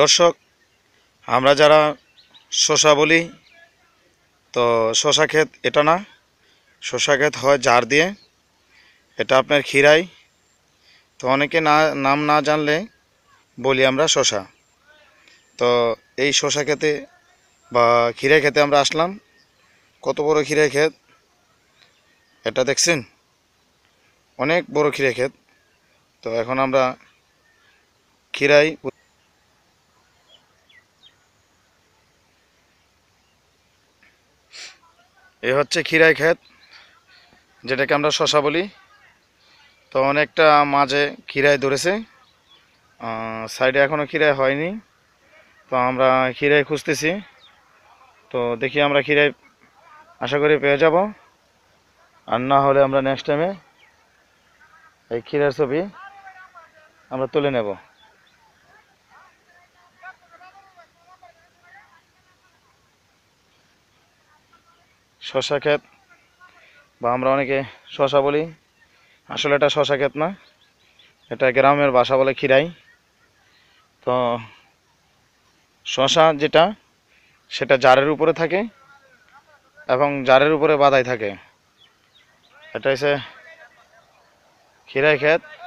দর্শক আমরা যারা শশা বলি তো শশা ক্ষেত এটা না শশা ক্ষেত হয় জার দিয়ে এটা আপনার ক্ষীরাই তো অনেকে না নাম না জানলে বলি আমরা শশা তো এই শশা খেতে বা ক্ষীরা খেতে আমরা আসলাম কত বড় ক্ষীরা ক্ষেত এটা দেখছেন অনেক বড় ক্ষীরা ক্ষেত তো এখন আমরা ক্ষীরাই এ হচ্ছে ক্ষীরাই ক্ষেত যেটাকে আমরা শশা বলি তো অনেকটা মাঝে ক্ষীরায় ধরেছে সাইডে এখনও ক্ষীরাই হয়নি তো আমরা ক্ষীরাই খুঁজতেছি তো দেখি আমরা ক্ষীরাই আশা করি পেয়ে যাব আর না হলে আমরা নেক্সট টাইমে এই ক্ষীরার ছবি আমরা তুলে নেব শশা ক্ষেত বা আমরা অনেকে শশা বলি আসলে এটা শশা ক্ষেত না এটা গ্রামের বাসা বলে খিরাই তো শশা যেটা সেটা জারের উপরে থাকে এবং জারের উপরে বাদাই থাকে এটা হচ্ছে খিরাই ক্ষেত